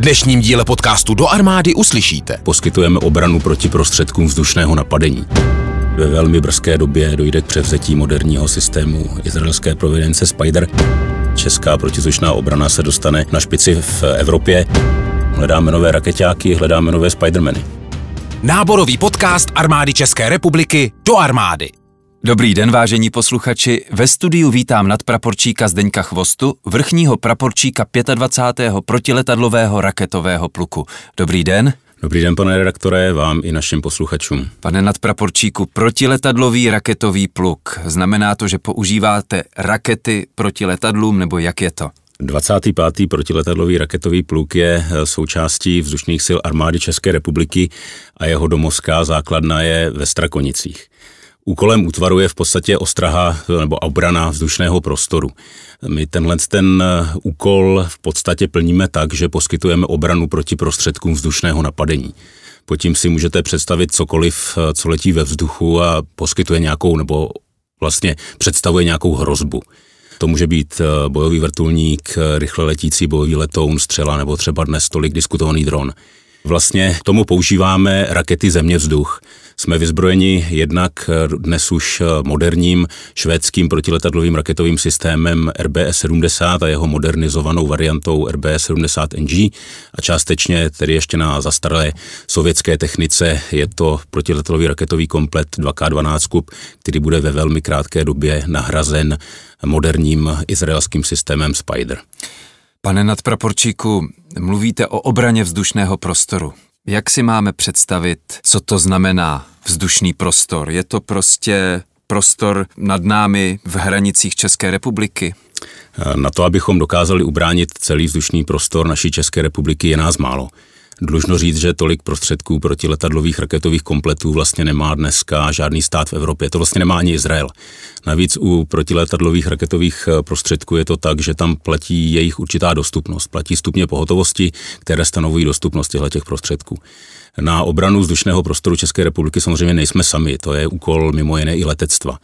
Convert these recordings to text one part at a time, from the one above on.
dnešním díle podcastu Do armády uslyšíte. Poskytujeme obranu proti prostředkům vzdušného napadení. Ve velmi brzké době dojde k převzetí moderního systému izraelské providence Spider. Česká protizdušná obrana se dostane na špici v Evropě. Hledáme nové raketáky, hledáme nové Spidermany. Náborový podcast armády České republiky Do armády. Dobrý den, vážení posluchači. Ve studiu vítám nadpraporčíka Zdeňka Chvostu, vrchního praporčíka 25. protiletadlového raketového pluku. Dobrý den. Dobrý den, pane redaktore, vám i našim posluchačům. Pane nadpraporčíku, protiletadlový raketový pluk. Znamená to, že používáte rakety proti letadlům, nebo jak je to? 25. protiletadlový raketový pluk je eh, součástí vzdušných sil armády České republiky a jeho domovská základna je ve Strakonicích. Úkolem útvaru je v podstatě ostraha nebo obrana vzdušného prostoru. My tenhle ten eh, úkol v podstatě plníme tak, že poskytujeme obranu proti prostředkům vzdušného napadení. Pod tím si můžete představit cokoliv, eh, co letí ve vzduchu a poskytuje nějakou nebo vlastně představuje nějakou hrozbu. To může být eh, bojový vrtulník, rychle letící bojový letoun, střela nebo třeba dnes tolik diskutovaný dron. Vlastně tomu používáme rakety země-vzduch. Jsme vyzbrojeni jednak eh, dnes už eh, moderním švédským protiletadlovým raketovým systémem RBS-70 a jeho modernizovanou variantou RBS-70NG a částečně tedy ještě na zastaralé sovětské technice je to protiletadlový raketový komplet 2K12, kup, který bude ve velmi krátké době nahrazen moderním izraelským systémem Spider. Pane nadpraporčíku, mluvíte o obraně vzdušného prostoru. Jak si máme představit, co to znamená vzdušný prostor? Je to prostě prostor nad námi v hranicích České republiky? Na to, abychom dokázali ubránit celý vzdušný prostor naší České republiky, je nás málo. Dlužno říct, že tolik prostředků proti letadlových raketových kompletů vlastně nemá dneska žádný stát v Evropě. To vlastně nemá ani Izrael. Navíc u protiletadlových raketových eh, prostředků je to tak, že tam platí jejich určitá dostupnost. Platí stupně pohotovosti, které stanovují dostupnost těchto prostředků. Na obranu vzdušného prostoru České republiky samozřejmě nejsme sami, to je úkol mimo jiné i letectva.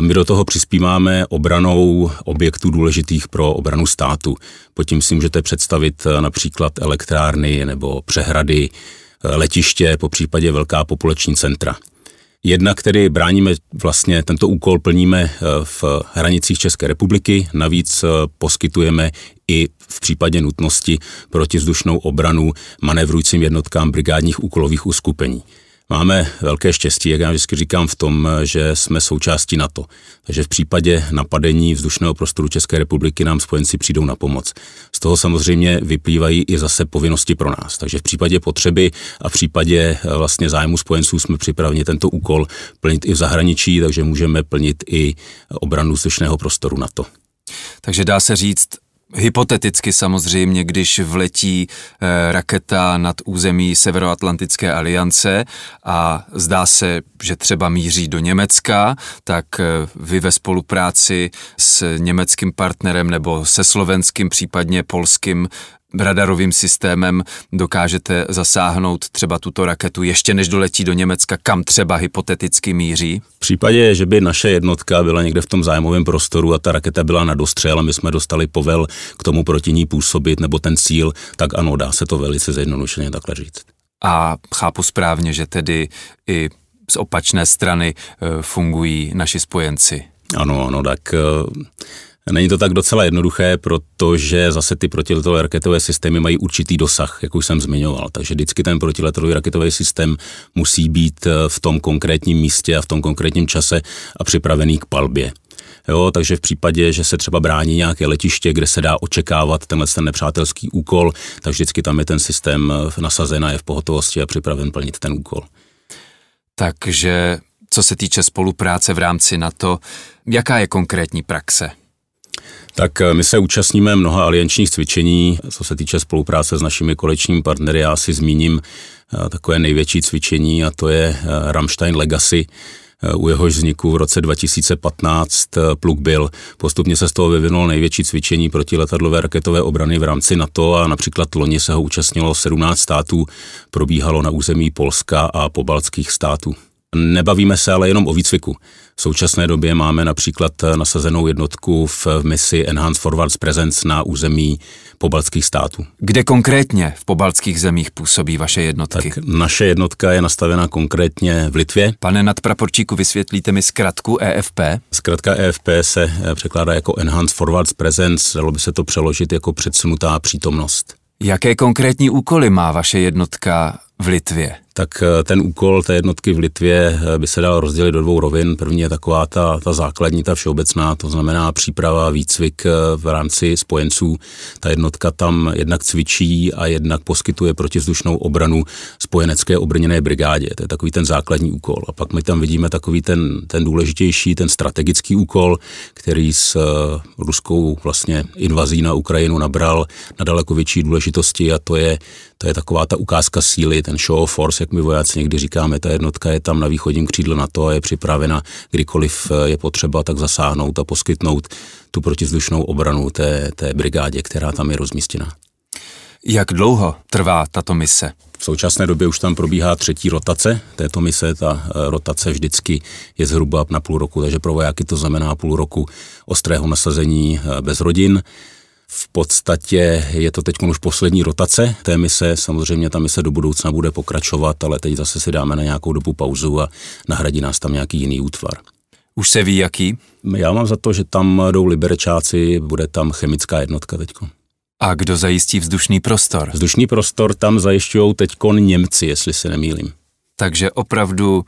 My do toho přispíváme obranou objektů důležitých pro obranu státu. Pod tím si můžete představit eh, například elektrárny nebo přehrady, eh, letiště, po případě velká populační centra. Jednak tedy bráníme vlastně tento úkol, plníme eh, v hranicích České republiky, navíc poskytujeme i v případě nutnosti protizdušnou obranu manevrujícím jednotkám brigádních úkolových uskupení. Máme velké štěstí, jak já vždycky říkám, v tom, že jsme součástí NATO. Takže v případě napadení vzdušného prostoru České republiky nám spojenci přijdou na pomoc. Z toho samozřejmě vyplývají i zase povinnosti pro nás. Takže v případě potřeby a v případě eh, vlastně zájmu spojenců jsme připraveni tento úkol plnit i v zahraničí, takže můžeme plnit i obranu vzdušného prostoru NATO. Takže dá se říct, Hypoteticky samozřejmě, když vletí eh, raketa nad území Severoatlantické aliance a zdá se, že třeba míří do Německa, tak eh, vy ve spolupráci s německým partnerem nebo se slovenským, případně polským radarovým systémem dokážete zasáhnout třeba tuto raketu ještě než doletí do Německa, kam třeba hypoteticky míří? V případě, že by naše jednotka byla někde v tom zájmovém prostoru a ta raketa byla na dostřel a my jsme dostali povel k tomu proti ní působit nebo ten cíl, tak ano, dá se to velice zjednodušeně takhle říct. A chápu správně, že tedy i z opačné strany eh, fungují naši spojenci. Ano, ano, tak eh, Není to tak docela jednoduché, protože zase ty protiletové raketové systémy mají určitý dosah, jak už jsem zmiňoval. Takže vždycky ten protiletový raketový systém musí být eh, v tom konkrétním místě a v tom konkrétním čase a připravený k palbě. Jo, takže v případě, že se třeba brání nějaké letiště, kde se dá očekávat tenhle ten nepřátelský úkol, tak vždycky tam je ten systém eh, nasazen a je v pohotovosti a připraven plnit ten úkol. Takže co se týče spolupráce v rámci NATO, jaká je konkrétní praxe? Tak eh, my se účastníme mnoha aliančních cvičení, co se týče spolupráce s našimi kolečními partnery. Já si zmíním eh, takové největší cvičení a to je eh, Ramstein Legacy, u jehož vzniku v roce 2015 pluk byl. Postupně se z toho vyvinulo největší cvičení proti letadlové raketové obrany v rámci NATO a například loni se ho účastnilo 17 států, probíhalo na území Polska a pobaltských států. Nebavíme se ale jenom o výcviku. V současné době máme například eh, nasazenou jednotku v misi Enhanced Forwards Presence na území pobaltských států. Kde konkrétně v pobaltských zemích působí vaše jednotky? Tak naše jednotka je nastavena konkrétně v Litvě. Pane nadpraporčíku, vysvětlíte mi zkratku EFP? Zkratka EFP se eh, překládá jako Enhanced Forwards Presence, dalo by se to přeložit jako předsunutá přítomnost. Jaké konkrétní úkoly má vaše jednotka v Litvě? tak eh, ten úkol té jednotky v Litvě eh, by se dal rozdělit do dvou rovin. První je taková ta, ta základní, ta všeobecná, to znamená příprava, výcvik eh, v rámci spojenců. Ta jednotka tam jednak cvičí a jednak poskytuje protizdušnou obranu spojenecké obrněné brigádě. To je takový ten základní úkol. A pak my tam vidíme takový ten, ten důležitější, ten strategický úkol, který s ruskou vlastně invazí na Ukrajinu nabral na daleko větší důležitosti a to je, to je taková ta ukázka síly, ten show of force, jak my vojáci někdy říkáme, ta jednotka je tam na východním křídle na to a je připravena, kdykoliv eh, je potřeba, tak zasáhnout a poskytnout tu protizdušnou obranu té, té brigádě, která tam je rozmístěna. Jak dlouho trvá tato mise? V současné době už tam probíhá třetí rotace této mise. Ta eh, rotace vždycky je zhruba na půl roku, takže pro vojáky to znamená půl roku ostrého nasazení eh, bez rodin v podstatě je to teď už poslední rotace té mise. Samozřejmě ta mise do budoucna bude pokračovat, ale teď zase si dáme na nějakou dobu pauzu a nahradí nás tam nějaký jiný útvar. Už se ví, jaký? Já mám za to, že tam jdou liberečáci, bude tam chemická jednotka teď. A kdo zajistí vzdušný prostor? Vzdušný prostor tam zajišťují teď Němci, jestli se nemýlím. Takže opravdu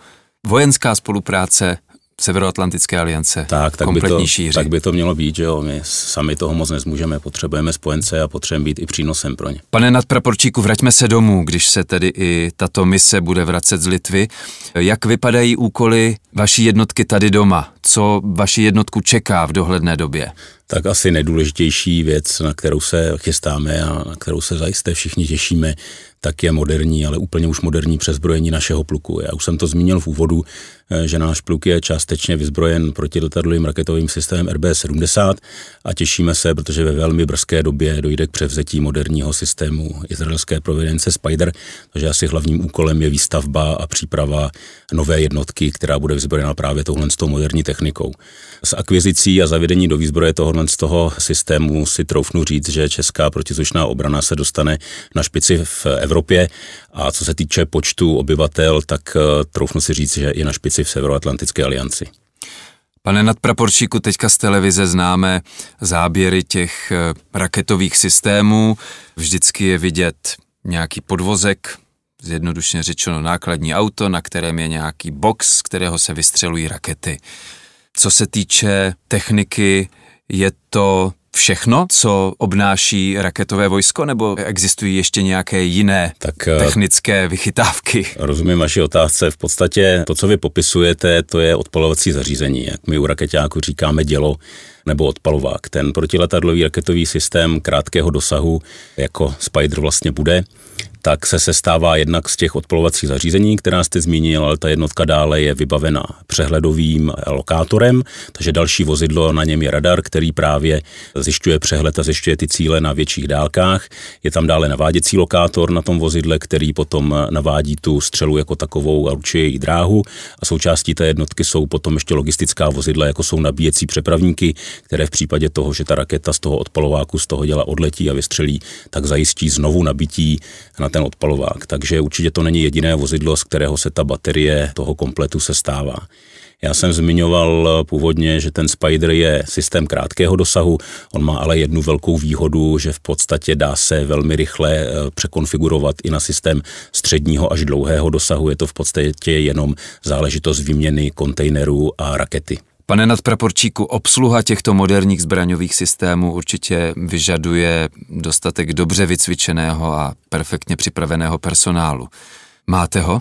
vojenská spolupráce Severoatlantické aliance. Tak, tak by, to, šíři. tak by to mělo být, že jo. My sami toho moc nezmůžeme, potřebujeme spojence a potřebujeme být i přínosem pro ně. Pane nadpraporčíku, vraťme se domů, když se tedy i tato mise bude vracet z Litvy. Jak vypadají úkoly vaší jednotky tady doma? Co vaši jednotku čeká v dohledné době? Tak asi nejdůležitější věc, na kterou se chystáme a na kterou se zajisté všichni těšíme, tak je moderní, ale úplně už moderní přezbrojení našeho pluku. Já už jsem to zmínil v úvodu, eh, že náš pluk je částečně vyzbrojen protiletadlovým raketovým systémem RB-70 a těšíme se, protože ve velmi brzké době dojde k převzetí moderního systému izraelské providence Spider, takže asi hlavním úkolem je výstavba a příprava nové jednotky, která bude vyzbrojena právě touhle s tou moderní technikou. S akvizicí a zavedení do výzbroje tohohle z toho systému si troufnu říct, že česká protizušná obrana se dostane na špici v Evropě. A co se týče počtu obyvatel, tak eh, troufnu si říct, že je na špici v Severoatlantické alianci. Pane nadpraporčíku, teďka z televize známe záběry těch eh, raketových systémů. Vždycky je vidět nějaký podvozek, zjednodušně řečeno nákladní auto, na kterém je nějaký box, z kterého se vystřelují rakety. Co se týče techniky, je to všechno, co obnáší raketové vojsko, nebo existují ještě nějaké jiné tak, eh, technické vychytávky? Rozumím vaši otázce. V podstatě to, co vy popisujete, to je odpalovací zařízení. Jak my u raketáku říkáme dělo, nebo odpalovák. Ten protiletadlový raketový systém krátkého dosahu jako Spider vlastně bude, tak se sestává jednak z těch odpalovacích zařízení, která jste zmínil, ale ta jednotka dále je vybavena přehledovým lokátorem, takže další vozidlo na něm je radar, který právě zjišťuje přehled a zjišťuje ty cíle na větších dálkách. Je tam dále naváděcí lokátor na tom vozidle, který potom navádí tu střelu jako takovou a určuje její dráhu. A součástí té jednotky jsou potom ještě logistická vozidla, jako jsou nabíjecí přepravníky, které v případě toho, že ta raketa z toho odpalováku z toho děla odletí a vystřelí, tak zajistí znovu nabití na na ten odpalovák. Takže určitě to není jediné vozidlo, z kterého se ta baterie toho kompletu sestává. Já jsem zmiňoval eh, původně, že ten Spider je systém krátkého dosahu, on má ale jednu velkou výhodu, že v podstatě dá se velmi rychle eh, překonfigurovat i na systém středního až dlouhého dosahu. Je to v podstatě jenom záležitost výměny kontejnerů a rakety. Pane nadpraporčíku, obsluha těchto moderních zbraňových systémů určitě vyžaduje dostatek dobře vycvičeného a perfektně připraveného personálu. Máte ho?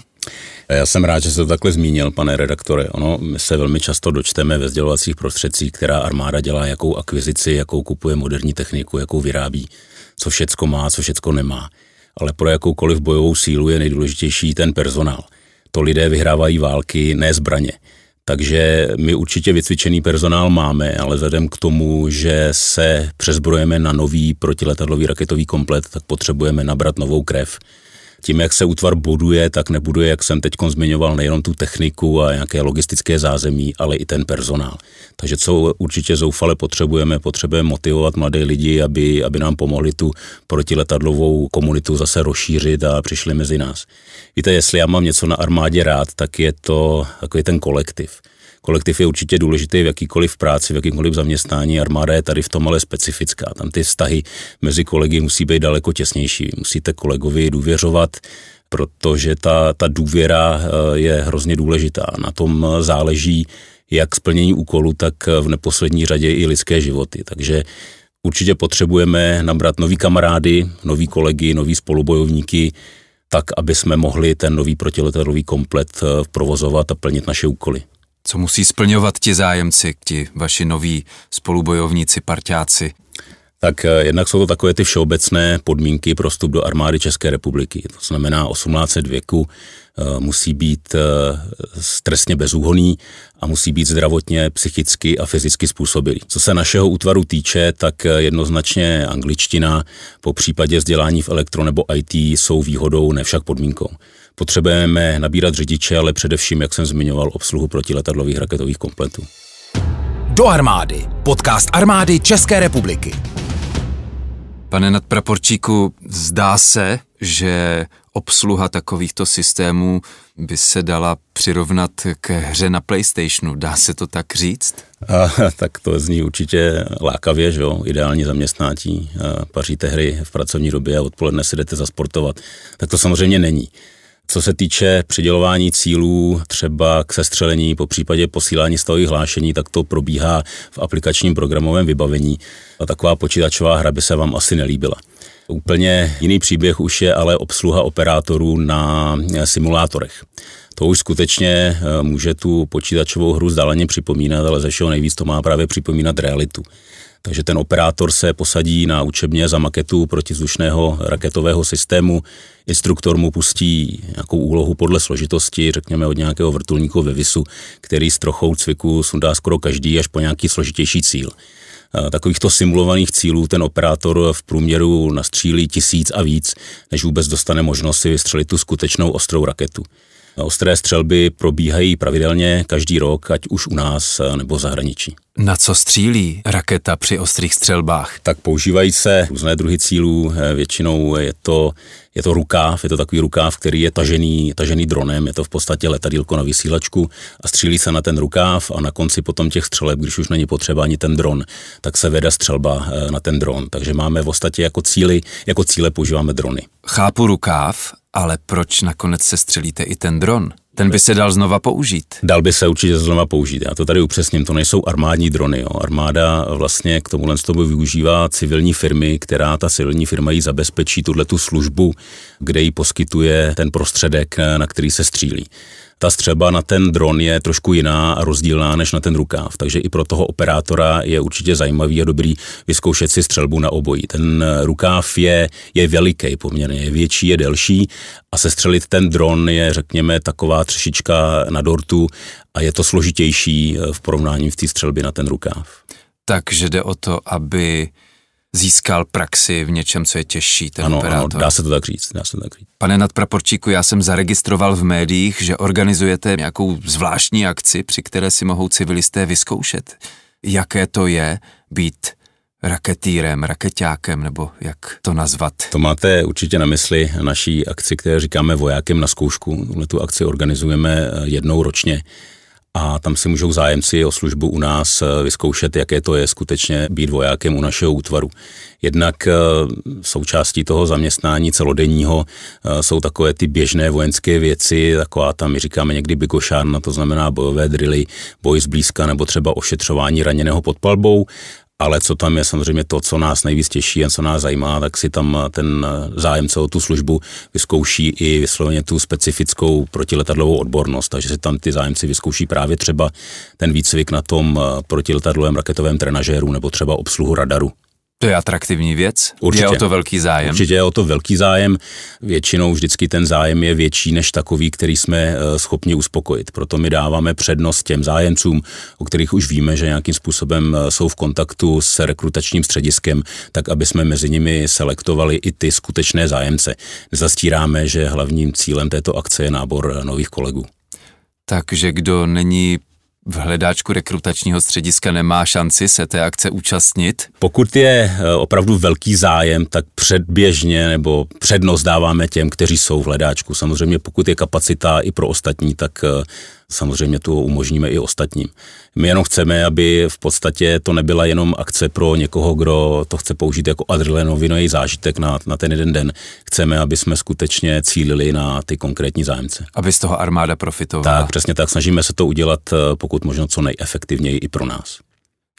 Já jsem rád, že se to takhle zmínil, pane redaktore. Ono, my se velmi často dočteme ve sdělovacích prostředcích, která armáda dělá, jakou akvizici, jakou kupuje moderní techniku, jakou vyrábí, co všecko má, co všecko nemá. Ale pro jakoukoliv bojovou sílu je nejdůležitější ten personál. To lidé vyhrávají války, ne zbraně. Takže my určitě vycvičený personál máme, ale vzhledem k tomu, že se přezbrojeme na nový protiletadlový raketový komplet, tak potřebujeme nabrat novou krev tím, jak se útvar buduje, tak nebuduje, jak jsem teď zmiňoval, nejenom tu techniku a nějaké logistické zázemí, ale i ten personál. Takže co určitě zoufale potřebujeme, potřebujeme motivovat mladé lidi, aby, aby nám pomohli tu protiletadlovou komunitu zase rozšířit a přišli mezi nás. Víte, jestli já mám něco na armádě rád, tak je to takový ten kolektiv kolektiv je určitě důležitý v jakýkoliv práci, v jakýmkoliv zaměstnání. Armáda je tady v tom ale specifická. Tam ty vztahy mezi kolegy musí být daleko těsnější. musíte kolegovi důvěřovat, protože ta, ta důvěra eh, je hrozně důležitá. Na tom eh, záleží jak splnění úkolu, tak eh, v neposlední řadě i lidské životy. Takže určitě potřebujeme nabrat nový kamarády, nový kolegy, nový spolubojovníky, tak, aby jsme mohli ten nový protiletadlový komplet provozovat a plnit naše úkoly co musí splňovat ti zájemci, ti vaši noví spolubojovníci, parťáci? tak eh, jednak jsou to takové ty všeobecné podmínky pro vstup do armády České republiky. To znamená 18 věku eh, musí být eh, stresně bezúhoný a musí být zdravotně, psychicky a fyzicky způsobilý. Co se našeho útvaru týče, tak jednoznačně angličtina, po případě vzdělání v elektro nebo IT jsou výhodou, ne však podmínkou. Potřebujeme nabírat řidiče, ale především, jak jsem zmiňoval, obsluhu protiletadlových raketových kompletů. Do armády. Podcast armády České republiky. Pane nadpraporčíku, zdá se, že obsluha takovýchto systémů by se dala přirovnat k hře na PlayStationu. Dá se to tak říct? A, tak to zní určitě lákavě, že jo? Ideální zaměstnání. Paříte hry v pracovní době a odpoledne si jdete zasportovat. Tak to samozřejmě není. Co se týče přidělování cílů třeba k sestřelení, po případě posílání stavových hlášení, tak to probíhá v aplikačním programovém vybavení a taková počítačová hra by se vám asi nelíbila. Úplně jiný příběh už je ale obsluha operátorů na simulátorech. To už skutečně eh, může tu počítačovou hru zdáleně připomínat, ale ze všeho nejvíc to má právě připomínat realitu. Takže ten operátor se posadí na učebně za maketu protizdušného raketového systému, instruktor mu pustí nějakou úlohu podle složitosti, řekněme od nějakého vrtulníku ve visu, který s trochou cviku sundá skoro každý až po nějaký složitější cíl. Takovýchto simulovaných cílů ten operátor v průměru nastřílí tisíc a víc, než vůbec dostane možnost si vystřelit tu skutečnou ostrou raketu. Ostré střelby probíhají pravidelně každý rok, ať už u nás nebo v zahraničí. Na co střílí raketa při ostrých střelbách? Tak používají se různé druhy cílů, eh, většinou je to, je to rukáv, je to takový rukáv, který je tažený, tažený dronem, je to v podstatě letadílko na vysílačku a střílí se na ten rukáv a na konci potom těch střeleb, když už není potřeba ani ten dron, tak se vede střelba eh, na ten dron. Takže máme v podstatě jako cíly, jako cíle používáme drony. Chápu rukáv, ale proč nakonec se střelíte i ten dron? Ten by se dal znova použít. Dal by se určitě znova použít. Já to tady upřesním, to nejsou armádní drony. Jo. Armáda vlastně k tomuhle tomu využívá civilní firmy, která ta civilní firma jí zabezpečí tuhle tu službu, kde jí poskytuje ten prostředek, na který se střílí ta střeba na ten dron je trošku jiná a rozdílná než na ten rukáv, takže i pro toho operátora je určitě zajímavý a dobrý vyzkoušet si střelbu na obojí. Ten rukáv je, je veliký poměrně, je větší, je delší a sestřelit ten dron je, řekněme, taková třešička na dortu a je to složitější eh, v porovnání v té střelbě na ten rukáv. Takže jde o to, aby získal praxi v něčem, co je těžší, ten ano, operátor. Ano, dá se to tak říct, dá se to tak říct. Pane nadpraporčíku, já jsem zaregistroval v médiích, že organizujete nějakou zvláštní akci, při které si mohou civilisté vyzkoušet, jaké to je být raketýrem, raketákem, nebo jak to nazvat? To máte určitě na mysli naší akci, které říkáme vojákem na zkoušku. Tuhle tu akci organizujeme eh, jednou ročně a tam si můžou zájemci o službu u nás eh, vyzkoušet, jaké to je skutečně být vojákem u našeho útvaru. Jednak eh, součástí toho zaměstnání celodenního eh, jsou takové ty běžné vojenské věci, taková tam my říkáme někdy bigošárna, to znamená bojové drily, boj zblízka nebo třeba ošetřování raněného pod palbou ale co tam je samozřejmě to, co nás nejvíc těší a co nás zajímá, tak si tam ten zájemce o tu službu vyzkouší i vysloveně tu specifickou protiletadlovou odbornost, takže si tam ty zájemci vyzkouší právě třeba ten výcvik na tom protiletadlovém raketovém trenažéru nebo třeba obsluhu radaru. To je atraktivní věc? Určitě. Je o to velký zájem? Určitě je o to velký zájem. Většinou vždycky ten zájem je větší než takový, který jsme eh, schopni uspokojit. Proto my dáváme přednost těm zájemcům, o kterých už víme, že nějakým způsobem eh, jsou v kontaktu s rekrutačním střediskem, tak aby jsme mezi nimi selektovali i ty skutečné zájemce. Zastíráme, že hlavním cílem této akce je nábor eh, nových kolegů. Takže kdo není v hledáčku rekrutačního střediska nemá šanci se té akce účastnit? Pokud je e, opravdu velký zájem, tak předběžně nebo přednost dáváme těm, kteří jsou v hledáčku. Samozřejmě pokud je kapacita i pro ostatní, tak e, samozřejmě to umožníme i ostatním. My jenom chceme, aby v podstatě to nebyla jenom akce pro někoho, kdo to chce použít jako adrenalinový zážitek na, na ten jeden den. Chceme, aby jsme skutečně cílili na ty konkrétní zájemce. Aby z toho armáda profitovala. Tak, přesně tak. Snažíme se to udělat eh, pokud možno co nejefektivněji i pro nás.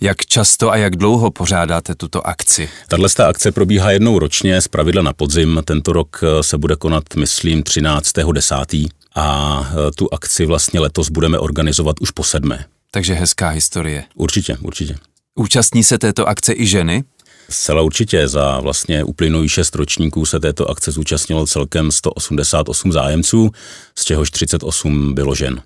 Jak často a jak dlouho pořádáte tuto akci? Tahle akce probíhá jednou ročně, zpravidla na podzim. Tento rok eh, se bude konat, myslím, 13.10 a e, tu akci vlastně letos budeme organizovat už po sedmé. Takže hezká historie. Určitě, určitě. Účastní se této akce i ženy? Zcela určitě. Za vlastně uplynulý šest ročníků se této akce zúčastnilo celkem 188 zájemců, z čehož 38 bylo žen.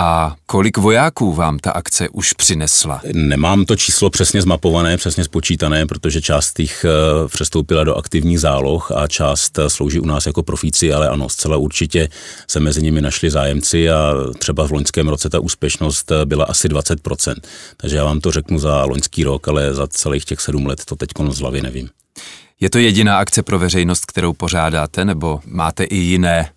A kolik vojáků vám ta akce už přinesla? Nemám to číslo přesně zmapované, přesně spočítané, protože část těch eh, přestoupila do aktivních záloh a část eh, slouží u nás jako profíci, ale ano, zcela určitě se mezi nimi našli zájemci a třeba v loňském roce ta úspěšnost eh, byla asi 20%. Takže já vám to řeknu za loňský rok, ale za celých těch sedm let to teď z hlavy nevím. Je to jediná akce pro veřejnost, kterou pořádáte, nebo máte i jiné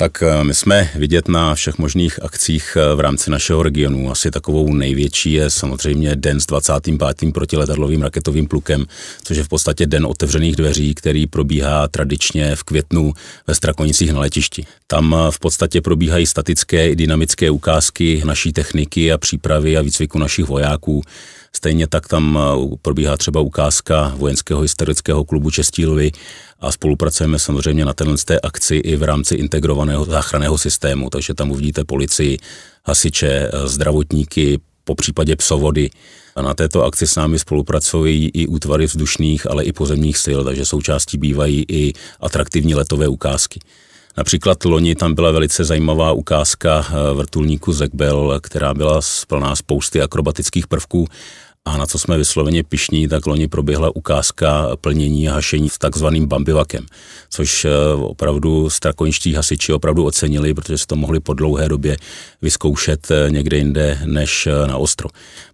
tak eh, my jsme vidět na všech možných akcích eh, v rámci našeho regionu. Asi takovou největší je samozřejmě den s 25. protiletadlovým raketovým plukem, což je v podstatě den otevřených dveří, který probíhá tradičně v květnu ve Strakonicích na letišti. Tam eh, v podstatě probíhají statické i dynamické ukázky naší techniky a přípravy a výcviku našich vojáků. Stejně tak tam eh, probíhá třeba ukázka vojenského historického klubu Čestílovy a spolupracujeme samozřejmě na tenhle té akci i v rámci integrovaného záchranného systému, takže tam uvidíte policii, hasiče, eh, zdravotníky, po případě psovody. A na této akci s námi spolupracují i útvary vzdušných, ale i pozemních sil, takže součástí bývají i atraktivní letové ukázky. Například loni tam byla velice zajímavá ukázka eh, vrtulníku Zekbel, která byla plná spousty akrobatických prvků a na co jsme vysloveně pišní, tak loni proběhla ukázka plnění a hašení s takzvaným bambivakem, což eh, opravdu strakoničtí hasiči opravdu ocenili, protože se to mohli po dlouhé době vyzkoušet eh, někde jinde než eh, na ostro.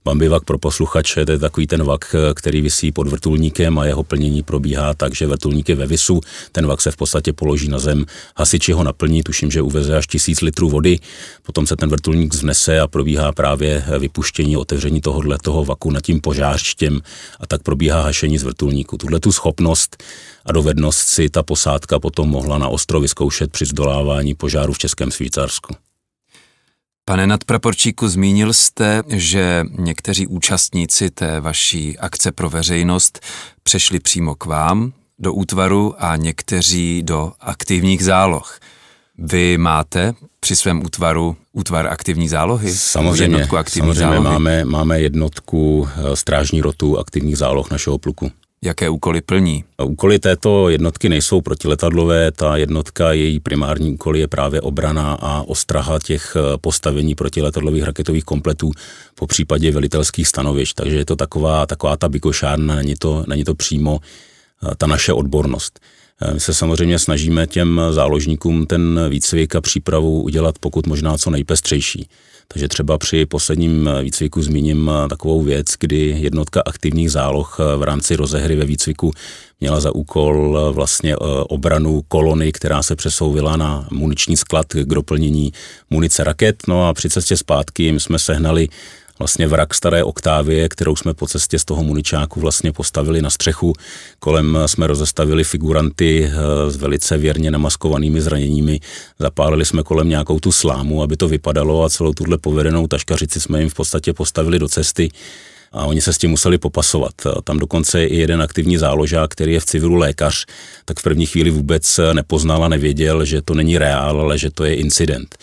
Bambivak pro posluchače, to je takový ten vak, který vysí pod vrtulníkem a jeho plnění probíhá tak, že vrtulník je ve visu, ten vak se v podstatě položí na zem, hasiči ho naplní, tuším, že uveze až tisíc litrů vody, potom se ten vrtulník vznese a probíhá právě vypuštění, otevření tohohle toho vaku tím požářštěm a tak probíhá hašení z vrtulníku. Tuhle tu schopnost a dovednost si ta posádka potom mohla na ostro vyzkoušet při zdolávání požáru v Českém Švýcarsku. Pane nadpraporčíku, zmínil jste, že někteří účastníci té vaší akce pro veřejnost přešli přímo k vám do útvaru a někteří do aktivních záloh. Vy máte při svém útvaru útvar aktivní zálohy? Samozřejmě, jednotku aktivní samozřejmě zálohy. Máme, máme jednotku eh, strážní rotu aktivních záloh našeho pluku. Jaké úkoly plní? Úkoly této jednotky nejsou protiletadlové, ta jednotka, její primární úkol je právě obrana a ostraha těch eh, postavení protiletadlových raketových kompletů, po případě velitelských stanovišť, takže je to taková, taková ta bykošárna, není to, není to přímo eh, ta naše odbornost. Eh, my se samozřejmě snažíme těm záložníkům ten výcvik a přípravu udělat pokud možná co nejpestřejší. Takže třeba při posledním výcviku zmíním eh, takovou věc, kdy jednotka aktivních záloh eh, v rámci rozehry ve výcviku měla za úkol vlastně obranu kolony, která se přesouvila na muniční sklad k doplnění munice raket. No a při cestě zpátky jsme sehnali vlastně vrak staré oktávie, kterou jsme po cestě z toho muničáku vlastně postavili na střechu. Kolem jsme rozestavili figuranty eh, s velice věrně namaskovanými zraněními. Zapálili jsme kolem nějakou tu slámu, aby to vypadalo a celou tuhle povedenou taškařici jsme jim v podstatě postavili do cesty a oni se s tím museli popasovat. Tam dokonce i jeden aktivní záložák, který je v civilu lékař, tak v první chvíli vůbec eh, nepoznal a nevěděl, že to není reál, ale že to je incident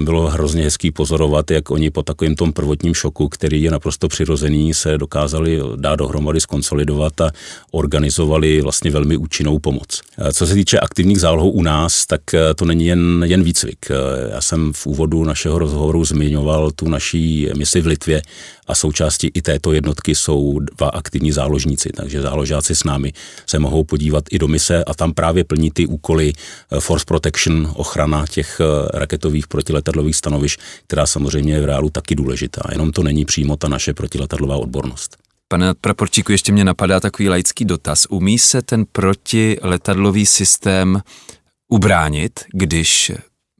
bylo hrozně hezký pozorovat, jak oni po takovém tom prvotním šoku, který je naprosto přirozený, se dokázali dát dohromady, skonsolidovat a organizovali vlastně velmi účinnou pomoc. Co se týče aktivních zálohů u nás, tak eh, to není jen, jen výcvik. Eh, já jsem v úvodu našeho rozhovoru zmiňoval tu naší misi v Litvě a součástí i této jednotky jsou dva aktivní záložníci, takže záložáci s námi se mohou podívat i do mise a tam právě plní ty úkoly eh, force protection, ochrana těch raketových protiletů protiletadlových stanovišť, která samozřejmě je v reálu taky důležitá. Jenom to není přímo ta naše protiletadlová odbornost. Pane praporčíku, ještě mě napadá takový laický dotaz. Umí se ten protiletadlový systém ubránit, když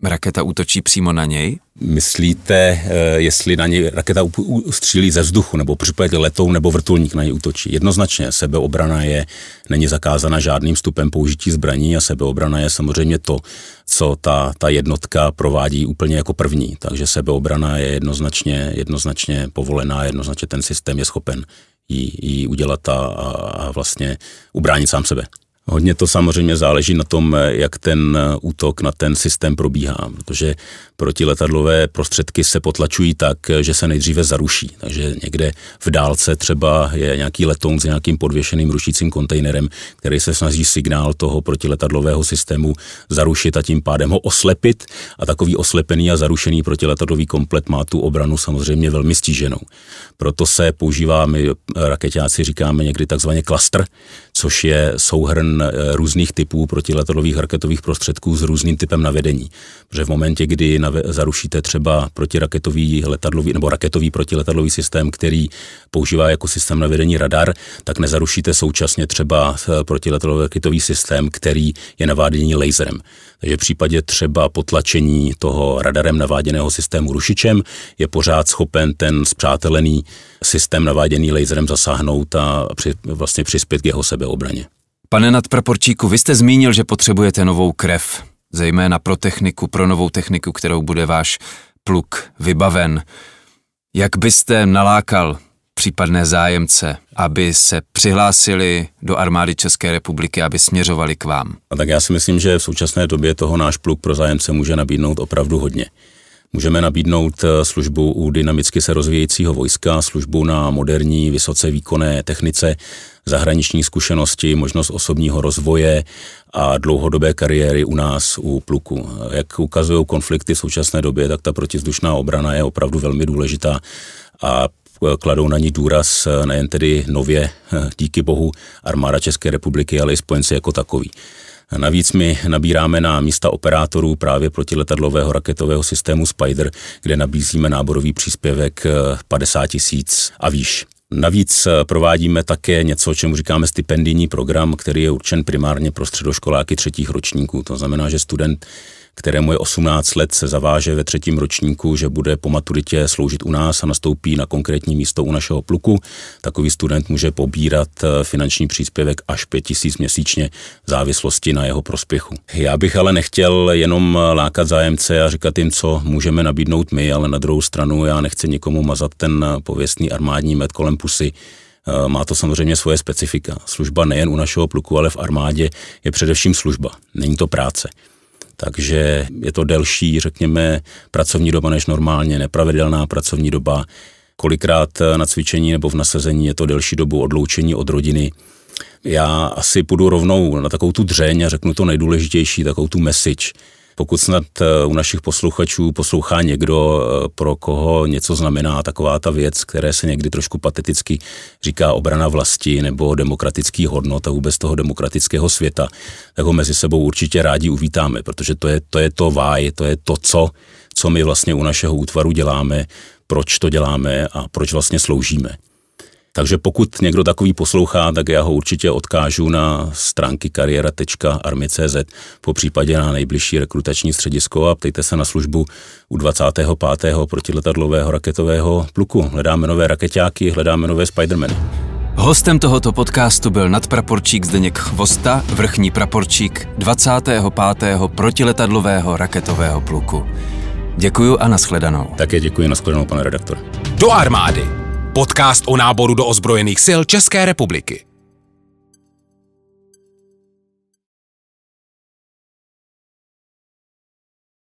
Raketa útočí přímo na něj? Myslíte, eh, jestli na něj raketa střílí ze vzduchu, nebo případně letoun nebo vrtulník na něj útočí? Jednoznačně sebeobrana je, není zakázána žádným stupem použití zbraní a sebeobrana je samozřejmě to, co ta, ta jednotka provádí úplně jako první. Takže sebeobrana je jednoznačně, jednoznačně povolená, jednoznačně ten systém je schopen ji udělat a, a vlastně ubránit sám sebe. Hodně to samozřejmě záleží na tom, jak ten eh, útok na ten systém probíhá, protože protiletadlové prostředky se potlačují tak, eh, že se nejdříve zaruší. Takže někde v dálce třeba je nějaký letoun s nějakým podvěšeným rušícím kontejnerem, který se snaží signál toho protiletadlového systému zarušit a tím pádem ho oslepit. A takový oslepený a zarušený protiletadlový komplet má tu obranu samozřejmě velmi stíženou. Proto se používá, my raketáci říkáme někdy takzvaně klastr, což je souhrn eh, různých typů protiletadlových raketových prostředků s různým typem navedení. Protože v momentě, kdy zarušíte třeba protiraketový letadlový nebo raketový protiletadlový systém, který používá jako systém navedení radar, tak nezarušíte současně třeba eh, protiletadlový raketový systém, který je navádění laserem. Takže v případě třeba potlačení toho radarem naváděného systému rušičem je pořád schopen ten zpřátelený systém naváděný laserem zasáhnout a při, vlastně přispět k jeho sebe sebeobraně. Pane nadpraporčíku, vy jste zmínil, že potřebujete novou krev, zejména pro techniku, pro novou techniku, kterou bude váš pluk vybaven. Jak byste nalákal případné zájemce, aby se přihlásili do armády České republiky, aby směřovali k vám? A tak já si myslím, že v současné době toho náš pluk pro zájemce může nabídnout opravdu hodně. Můžeme nabídnout eh, službu u dynamicky se rozvíjejícího vojska, službu na moderní, vysoce výkonné technice, zahraniční zkušenosti, možnost osobního rozvoje a dlouhodobé kariéry u nás, u pluku. Jak ukazují konflikty v současné době, tak ta protizdušná obrana je opravdu velmi důležitá a kladou na ní důraz nejen tedy nově, díky bohu, armáda České republiky, ale i spojenci jako takový. Navíc my nabíráme na místa operátorů právě protiletadlového raketového systému Spider, kde nabízíme náborový příspěvek 50 eh, tisíc a výš. Navíc eh, provádíme také něco, čemu říkáme stipendijní program, který je určen primárně pro středoškoláky třetích ročníků. To znamená, že student kterému je 18 let, se zaváže ve třetím ročníku, že bude po maturitě sloužit u nás a nastoupí na konkrétní místo u našeho pluku. Takový student může pobírat eh, finanční příspěvek až 5000 měsíčně v závislosti na jeho prospěchu. Já bych ale nechtěl jenom lákat zájemce a říkat jim, co můžeme nabídnout my, ale na druhou stranu já nechci nikomu mazat ten pověstný armádní med kolem pusy. Eh, má to samozřejmě svoje specifika. Služba nejen u našeho pluku, ale v armádě je především služba. Není to práce takže je to delší, řekněme, pracovní doba než normálně, nepravidelná pracovní doba. Kolikrát na cvičení nebo v nasazení je to delší dobu odloučení od rodiny. Já asi půjdu rovnou na takovou tu dřeň a řeknu to nejdůležitější, takovou tu message pokud snad eh, u našich posluchačů poslouchá někdo, eh, pro koho něco znamená taková ta věc, které se někdy trošku pateticky říká obrana vlasti nebo demokratický hodnot a vůbec toho demokratického světa, tak ho mezi sebou určitě rádi uvítáme, protože to je to, je to váj, to je to, co, co my vlastně u našeho útvaru děláme, proč to děláme a proč vlastně sloužíme. Takže pokud někdo takový poslouchá, tak já ho určitě odkážu na stránky kariera.army.cz po případě na nejbližší rekrutační středisko a ptejte se na službu u 25. protiletadlového raketového pluku. Hledáme nové raketáky, hledáme nové Spidermany. Hostem tohoto podcastu byl nadpraporčík Zdeněk Chvosta, vrchní praporčík 25. protiletadlového raketového pluku. Děkuji a nashledanou. Také děkuji, nashledanou, pane redaktor. Do armády! Podcast o náboru do ozbrojených sil České republiky.